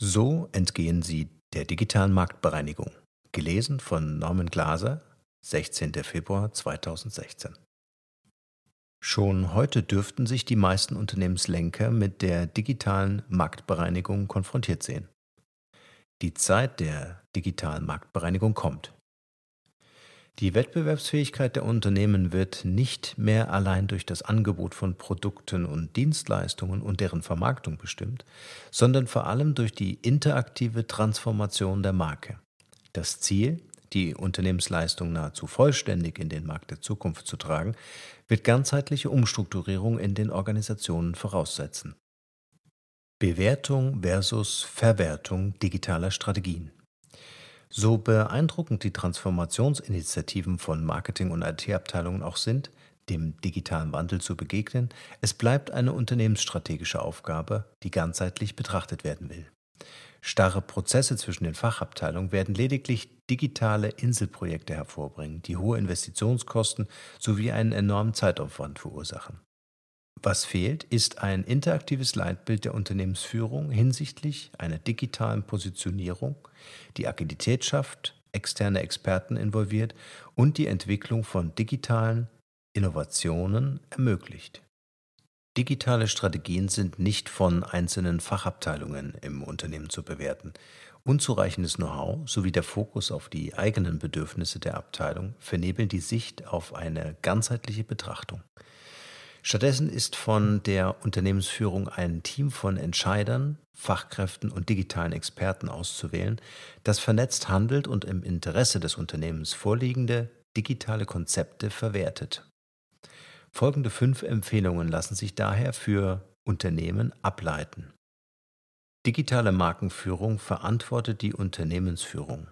So entgehen sie der digitalen Marktbereinigung. Gelesen von Norman Glaser, 16. Februar 2016. Schon heute dürften sich die meisten Unternehmenslenker mit der digitalen Marktbereinigung konfrontiert sehen. Die Zeit der digitalen Marktbereinigung kommt. Die Wettbewerbsfähigkeit der Unternehmen wird nicht mehr allein durch das Angebot von Produkten und Dienstleistungen und deren Vermarktung bestimmt, sondern vor allem durch die interaktive Transformation der Marke. Das Ziel, die Unternehmensleistung nahezu vollständig in den Markt der Zukunft zu tragen, wird ganzheitliche Umstrukturierung in den Organisationen voraussetzen. Bewertung versus Verwertung digitaler Strategien. So beeindruckend die Transformationsinitiativen von Marketing- und IT-Abteilungen auch sind, dem digitalen Wandel zu begegnen, es bleibt eine unternehmensstrategische Aufgabe, die ganzheitlich betrachtet werden will. Starre Prozesse zwischen den Fachabteilungen werden lediglich digitale Inselprojekte hervorbringen, die hohe Investitionskosten sowie einen enormen Zeitaufwand verursachen. Was fehlt, ist ein interaktives Leitbild der Unternehmensführung hinsichtlich einer digitalen Positionierung, die Agilität schafft, externe Experten involviert und die Entwicklung von digitalen Innovationen ermöglicht. Digitale Strategien sind nicht von einzelnen Fachabteilungen im Unternehmen zu bewerten. Unzureichendes Know-how sowie der Fokus auf die eigenen Bedürfnisse der Abteilung vernebeln die Sicht auf eine ganzheitliche Betrachtung. Stattdessen ist von der Unternehmensführung ein Team von Entscheidern, Fachkräften und digitalen Experten auszuwählen, das vernetzt handelt und im Interesse des Unternehmens vorliegende digitale Konzepte verwertet. Folgende fünf Empfehlungen lassen sich daher für Unternehmen ableiten. Digitale Markenführung verantwortet die Unternehmensführung.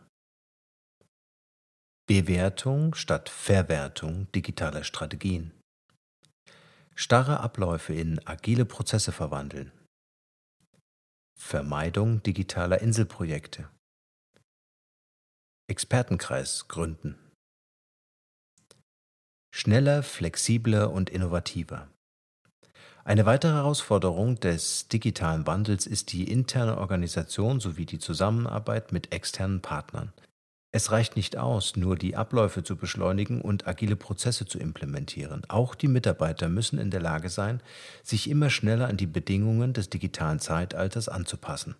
Bewertung statt Verwertung digitaler Strategien starre Abläufe in agile Prozesse verwandeln. Vermeidung digitaler Inselprojekte. Expertenkreis gründen. Schneller, flexibler und innovativer. Eine weitere Herausforderung des digitalen Wandels ist die interne Organisation sowie die Zusammenarbeit mit externen Partnern, es reicht nicht aus, nur die Abläufe zu beschleunigen und agile Prozesse zu implementieren. Auch die Mitarbeiter müssen in der Lage sein, sich immer schneller an die Bedingungen des digitalen Zeitalters anzupassen.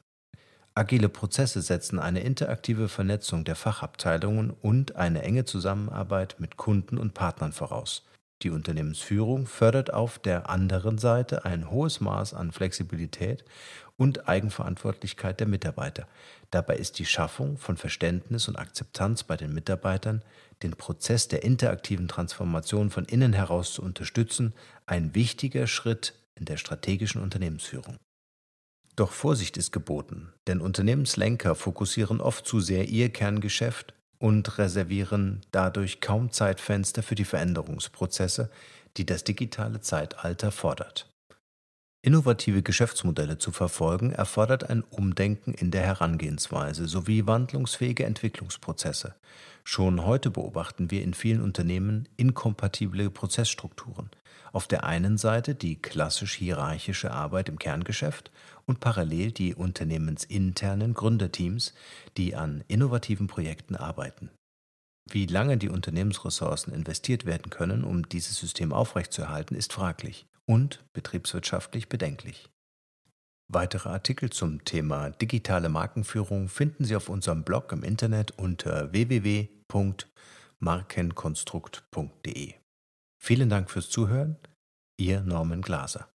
Agile Prozesse setzen eine interaktive Vernetzung der Fachabteilungen und eine enge Zusammenarbeit mit Kunden und Partnern voraus. Die Unternehmensführung fördert auf der anderen Seite ein hohes Maß an Flexibilität und Eigenverantwortlichkeit der Mitarbeiter. Dabei ist die Schaffung von Verständnis und Akzeptanz bei den Mitarbeitern, den Prozess der interaktiven Transformation von innen heraus zu unterstützen, ein wichtiger Schritt in der strategischen Unternehmensführung. Doch Vorsicht ist geboten, denn Unternehmenslenker fokussieren oft zu sehr ihr Kerngeschäft und reservieren dadurch kaum Zeitfenster für die Veränderungsprozesse, die das digitale Zeitalter fordert. Innovative Geschäftsmodelle zu verfolgen, erfordert ein Umdenken in der Herangehensweise sowie wandlungsfähige Entwicklungsprozesse. Schon heute beobachten wir in vielen Unternehmen inkompatible Prozessstrukturen. Auf der einen Seite die klassisch hierarchische Arbeit im Kerngeschäft und parallel die unternehmensinternen Gründerteams, die an innovativen Projekten arbeiten. Wie lange die Unternehmensressourcen investiert werden können, um dieses System aufrechtzuerhalten, ist fraglich und betriebswirtschaftlich bedenklich. Weitere Artikel zum Thema digitale Markenführung finden Sie auf unserem Blog im Internet unter www.markenkonstrukt.de. Vielen Dank fürs Zuhören, Ihr Norman Glaser.